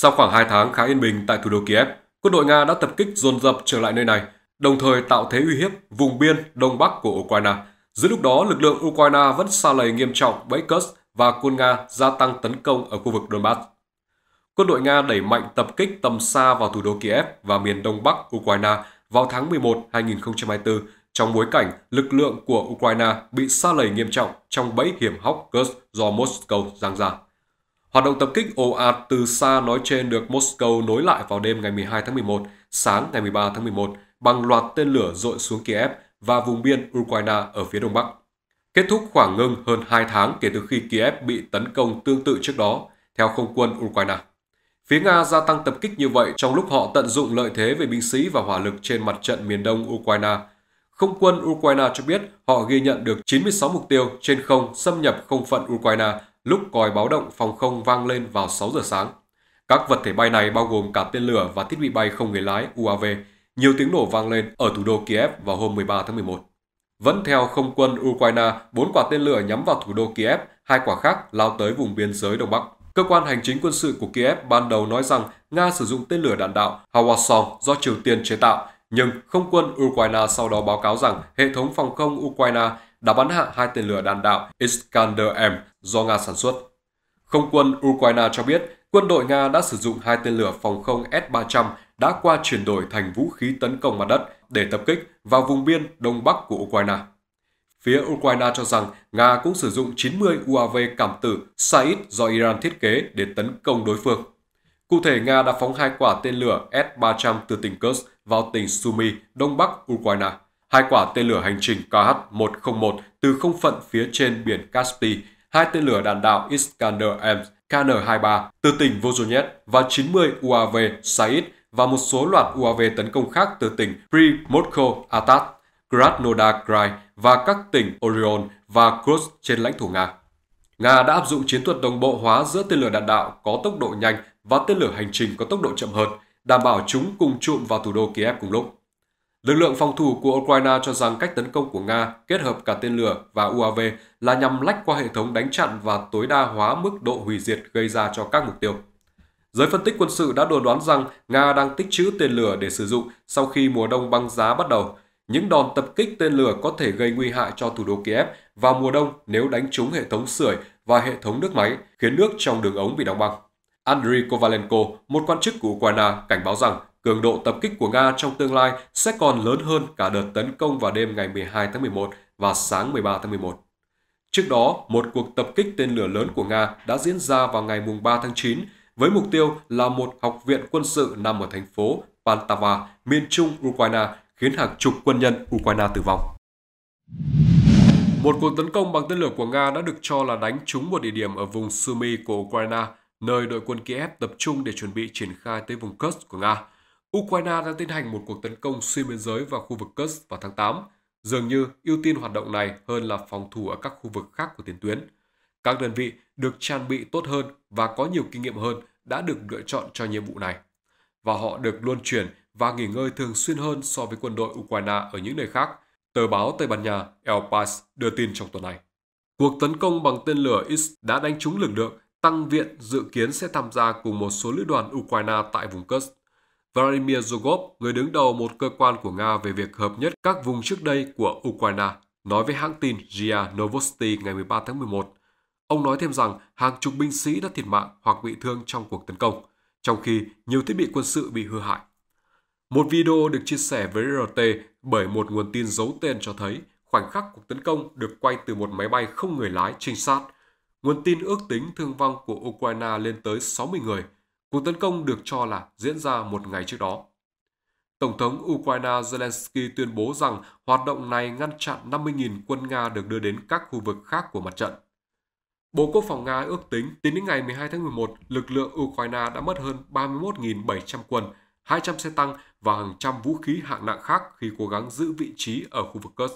Sau khoảng 2 tháng khá yên bình tại thủ đô Kiev, quân đội Nga đã tập kích dồn dập trở lại nơi này, đồng thời tạo thế uy hiếp vùng biên đông bắc của Ukraine. Dưới lúc đó, lực lượng Ukraine vẫn xa lầy nghiêm trọng bẫy Kursk và quân Nga gia tăng tấn công ở khu vực Donbass. Quân đội Nga đẩy mạnh tập kích tầm xa vào thủ đô Kiev và miền đông bắc Ukraine vào tháng 11 2024 trong bối cảnh lực lượng của Ukraine bị xa lầy nghiêm trọng trong bẫy hiểm hóc Kursk do Moscow giang ra. Hoạt động tập kích ồ ạt từ xa nói trên được Moscow nối lại vào đêm ngày 12 tháng 11, sáng ngày 13 tháng 11 bằng loạt tên lửa dội xuống Kiev và vùng biên Ukraine ở phía đông bắc. Kết thúc khoảng ngưng hơn 2 tháng kể từ khi Kiev bị tấn công tương tự trước đó, theo không quân Ukraine. Phía Nga gia tăng tập kích như vậy trong lúc họ tận dụng lợi thế về binh sĩ và hỏa lực trên mặt trận miền đông Ukraine. Không quân Ukraine cho biết họ ghi nhận được 96 mục tiêu trên không xâm nhập không phận Ukraine lúc còi báo động phòng không vang lên vào 6 giờ sáng. Các vật thể bay này bao gồm cả tên lửa và thiết bị bay không người lái UAV. Nhiều tiếng nổ vang lên ở thủ đô Kiev vào hôm 13 tháng 11. Vẫn theo không quân Ukraine, bốn quả tên lửa nhắm vào thủ đô Kiev, hai quả khác lao tới vùng biên giới Đông Bắc. Cơ quan hành chính quân sự của Kiev ban đầu nói rằng Nga sử dụng tên lửa đạn đạo Hwasong do Triều Tiên chế tạo, nhưng không quân Ukraine sau đó báo cáo rằng hệ thống phòng không Ukraine đã bắn hạ hai tên lửa đạn đạo Iskander-M do Nga sản xuất. Không quân Ukraine cho biết quân đội Nga đã sử dụng hai tên lửa phòng không S-300 đã qua chuyển đổi thành vũ khí tấn công mặt đất để tập kích vào vùng biên đông bắc của Ukraine. Phía Ukraine cho rằng Nga cũng sử dụng 90 UAV cảm tử Said do Iran thiết kế để tấn công đối phương. Cụ thể, Nga đã phóng hai quả tên lửa S-300 từ tỉnh Kursk vào tỉnh Sumy, đông bắc Ukraine, hai quả tên lửa hành trình KH-101 từ không phận phía trên biển Caspi hai tên lửa đạn đạo Iskander-M KN-23 từ tỉnh Voronezh và 90 UAV Said và một số loạt UAV tấn công khác từ tỉnh Primorsko Atat, Krasnodar Krai và các tỉnh Orion và Kursk trên lãnh thổ Nga. Nga đã áp dụng chiến thuật đồng bộ hóa giữa tên lửa đạn đạo có tốc độ nhanh và tên lửa hành trình có tốc độ chậm hơn, đảm bảo chúng cùng trụm vào thủ đô Kiev cùng lúc. Lực lượng phòng thủ của Ukraine cho rằng cách tấn công của Nga kết hợp cả tên lửa và UAV là nhằm lách qua hệ thống đánh chặn và tối đa hóa mức độ hủy diệt gây ra cho các mục tiêu. Giới phân tích quân sự đã đồn đoán rằng Nga đang tích trữ tên lửa để sử dụng sau khi mùa đông băng giá bắt đầu. Những đòn tập kích tên lửa có thể gây nguy hại cho thủ đô Kiev vào mùa đông nếu đánh trúng hệ thống sưởi và hệ thống nước máy, khiến nước trong đường ống bị đóng băng. Andriy Kovalenko, một quan chức của Ukraine, cảnh báo rằng cường độ tập kích của Nga trong tương lai sẽ còn lớn hơn cả đợt tấn công vào đêm ngày 12 tháng 11 và sáng 13 tháng 11. Trước đó, một cuộc tập kích tên lửa lớn của Nga đã diễn ra vào ngày 3 tháng 9 với mục tiêu là một học viện quân sự nằm ở thành phố Pantava, miền trung Ukraine, khiến hàng chục quân nhân Ukraine tử vong. Một cuộc tấn công bằng tên lửa của Nga đã được cho là đánh trúng một địa điểm ở vùng Sumy của Ukraine, nơi đội quân Kiev tập trung để chuẩn bị triển khai tới vùng Kursk của Nga. Ukraine đang tiến hành một cuộc tấn công xuyên biên giới vào khu vực Kursk vào tháng 8, dường như ưu tiên hoạt động này hơn là phòng thủ ở các khu vực khác của tiền tuyến. Các đơn vị được trang bị tốt hơn và có nhiều kinh nghiệm hơn đã được lựa chọn cho nhiệm vụ này. Và họ được luân chuyển và nghỉ ngơi thường xuyên hơn so với quân đội Ukraine ở những nơi khác, tờ báo Tây Ban Nha El Pais đưa tin trong tuần này. Cuộc tấn công bằng tên lửa Is đã đánh trúng lực lượng tăng viện dự kiến sẽ tham gia cùng một số lữ đoàn Ukraine tại vùng Kursk Vladimir Zogov, người đứng đầu một cơ quan của Nga về việc hợp nhất các vùng trước đây của Ukraine, nói với hãng tin RIA Novosti ngày 13 tháng 11. Ông nói thêm rằng hàng chục binh sĩ đã thiệt mạng hoặc bị thương trong cuộc tấn công, trong khi nhiều thiết bị quân sự bị hư hại. Một video được chia sẻ với RT bởi một nguồn tin giấu tên cho thấy khoảnh khắc cuộc tấn công được quay từ một máy bay không người lái trinh sát. Nguồn tin ước tính thương vong của Ukraine lên tới 60 người – Cuộc tấn công được cho là diễn ra một ngày trước đó. Tổng thống Ukraine Zelensky tuyên bố rằng hoạt động này ngăn chặn 50.000 quân Nga được đưa đến các khu vực khác của mặt trận. Bộ Quốc phòng Nga ước tính tính đến ngày 12 tháng 11, lực lượng Ukraine đã mất hơn 31.700 quân, 200 xe tăng và hàng trăm vũ khí hạng nặng khác khi cố gắng giữ vị trí ở khu vực Kursk.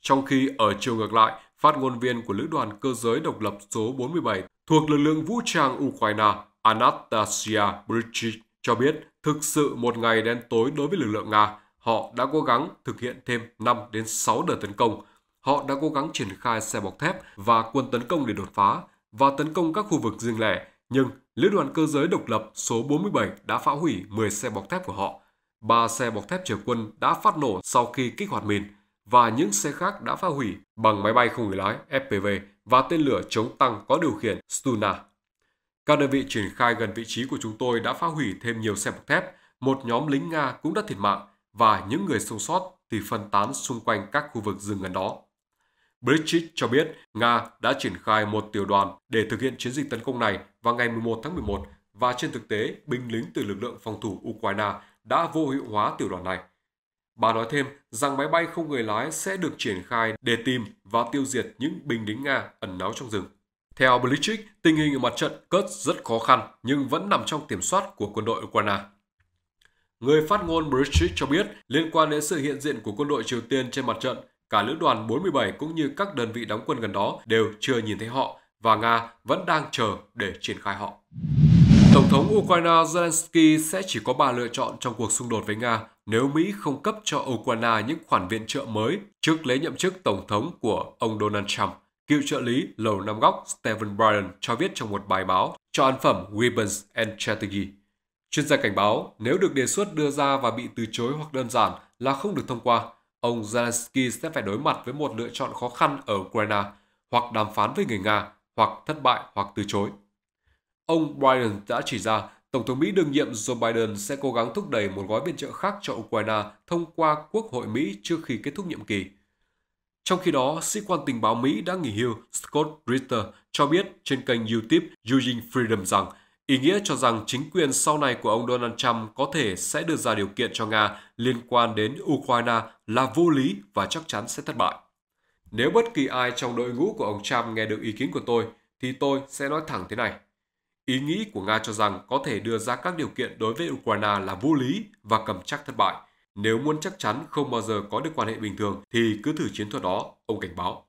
Trong khi ở chiều ngược lại, phát ngôn viên của Lữ đoàn Cơ giới Độc lập số 47 thuộc lực lượng vũ trang Ukraine Anastasia Bridges cho biết thực sự một ngày đen tối đối với lực lượng Nga. Họ đã cố gắng thực hiện thêm 5 đến 6 đợt tấn công. Họ đã cố gắng triển khai xe bọc thép và quân tấn công để đột phá và tấn công các khu vực riêng lẻ, nhưng lữ đoàn cơ giới độc lập số 47 đã phá hủy 10 xe bọc thép của họ. Ba xe bọc thép chở quân đã phát nổ sau khi kích hoạt mìn và những xe khác đã phá hủy bằng máy bay không người lái FPV và tên lửa chống tăng có điều khiển Stuna. Các đơn vị triển khai gần vị trí của chúng tôi đã phá hủy thêm nhiều xe bọc thép, một nhóm lính Nga cũng đã thiệt mạng và những người sống sót thì phân tán xung quanh các khu vực rừng gần đó. British cho biết Nga đã triển khai một tiểu đoàn để thực hiện chiến dịch tấn công này vào ngày 11 tháng 11 và trên thực tế, binh lính từ lực lượng phòng thủ Ukraine đã vô hiệu hóa tiểu đoàn này. Bà nói thêm rằng máy bay không người lái sẽ được triển khai để tìm và tiêu diệt những binh lính Nga ẩn náu trong rừng. Theo Belichick, tình hình ở mặt trận cất rất khó khăn nhưng vẫn nằm trong kiểm soát của quân đội Ukraine. Người phát ngôn Belichick cho biết liên quan đến sự hiện diện của quân đội Triều Tiên trên mặt trận, cả lữ đoàn 47 cũng như các đơn vị đóng quân gần đó đều chưa nhìn thấy họ và Nga vẫn đang chờ để triển khai họ. Tổng thống Ukraine Zelensky sẽ chỉ có 3 lựa chọn trong cuộc xung đột với Nga nếu Mỹ không cấp cho Ukraine những khoản viện trợ mới trước lễ nhậm chức tổng thống của ông Donald Trump – Cựu trợ lý Lầu Năm Góc Stephen Bryan cho biết trong một bài báo cho ấn phẩm Weapons and Strategy. Chuyên gia cảnh báo nếu được đề xuất đưa ra và bị từ chối hoặc đơn giản là không được thông qua, ông Zelensky sẽ phải đối mặt với một lựa chọn khó khăn ở Ukraine hoặc đàm phán với người Nga hoặc thất bại hoặc từ chối. Ông Biden đã chỉ ra Tổng thống Mỹ đương nhiệm Joe Biden sẽ cố gắng thúc đẩy một gói viện trợ khác cho Ukraine thông qua Quốc hội Mỹ trước khi kết thúc nhiệm kỳ – trong khi đó, sĩ quan tình báo Mỹ đã nghỉ hưu Scott Ritter cho biết trên kênh YouTube Using Freedom rằng ý nghĩa cho rằng chính quyền sau này của ông Donald Trump có thể sẽ đưa ra điều kiện cho Nga liên quan đến Ukraine là vô lý và chắc chắn sẽ thất bại. Nếu bất kỳ ai trong đội ngũ của ông Trump nghe được ý kiến của tôi, thì tôi sẽ nói thẳng thế này. Ý nghĩ của Nga cho rằng có thể đưa ra các điều kiện đối với Ukraine là vô lý và cầm chắc thất bại – nếu muốn chắc chắn không bao giờ có được quan hệ bình thường thì cứ thử chiến thuật đó, ông cảnh báo.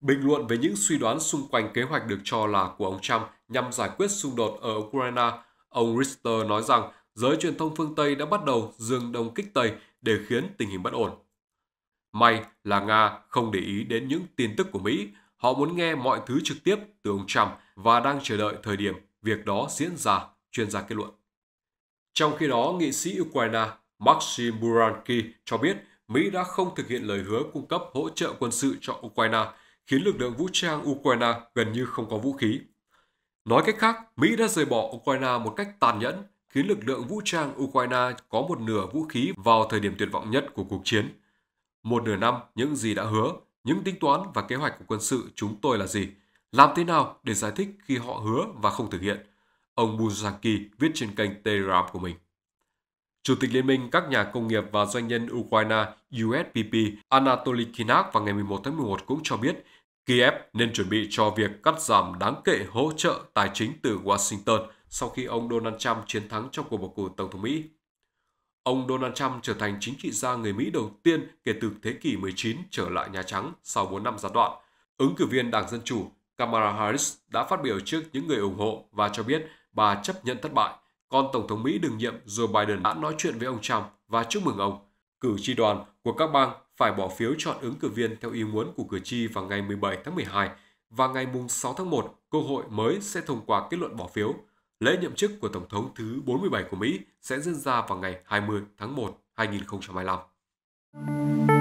Bình luận về những suy đoán xung quanh kế hoạch được cho là của ông Trump nhằm giải quyết xung đột ở Ukraine, ông Richter nói rằng giới truyền thông phương Tây đã bắt đầu dừng đồng kích Tây để khiến tình hình bất ổn. May là Nga không để ý đến những tin tức của Mỹ, họ muốn nghe mọi thứ trực tiếp từ ông Trump và đang chờ đợi thời điểm việc đó diễn ra, chuyên gia kết luận. Trong khi đó, nghị sĩ Ukraine Maxim Buranki cho biết Mỹ đã không thực hiện lời hứa cung cấp hỗ trợ quân sự cho Ukraine, khiến lực lượng vũ trang Ukraine gần như không có vũ khí. Nói cách khác, Mỹ đã rời bỏ Ukraine một cách tàn nhẫn, khiến lực lượng vũ trang Ukraine có một nửa vũ khí vào thời điểm tuyệt vọng nhất của cuộc chiến. Một nửa năm, những gì đã hứa, những tính toán và kế hoạch của quân sự chúng tôi là gì? Làm thế nào để giải thích khi họ hứa và không thực hiện? Ông Buzanki viết trên kênh Telegram của mình. Chủ tịch Liên minh các nhà công nghiệp và doanh nhân Ukraine USPP Anatoly Kinak vào ngày 11 tháng 11 cũng cho biết Kiev nên chuẩn bị cho việc cắt giảm đáng kể hỗ trợ tài chính từ Washington sau khi ông Donald Trump chiến thắng trong cuộc bầu cử Tổng thống Mỹ. Ông Donald Trump trở thành chính trị gia người Mỹ đầu tiên kể từ thế kỷ 19 trở lại Nhà Trắng sau 4 năm gián đoạn. Ứng cử viên Đảng Dân Chủ Kamala Harris đã phát biểu trước những người ủng hộ và cho biết bà chấp nhận thất bại – con Tổng thống Mỹ đương nhiệm Joe Biden đã nói chuyện với ông Trump và chúc mừng ông. Cử tri đoàn của các bang phải bỏ phiếu chọn ứng cử viên theo ý muốn của cử tri vào ngày 17 tháng 12 và ngày 6 tháng 1, Cơ hội mới sẽ thông qua kết luận bỏ phiếu. Lễ nhậm chức của Tổng thống thứ 47 của Mỹ sẽ diễn ra vào ngày 20 tháng 1, 2025.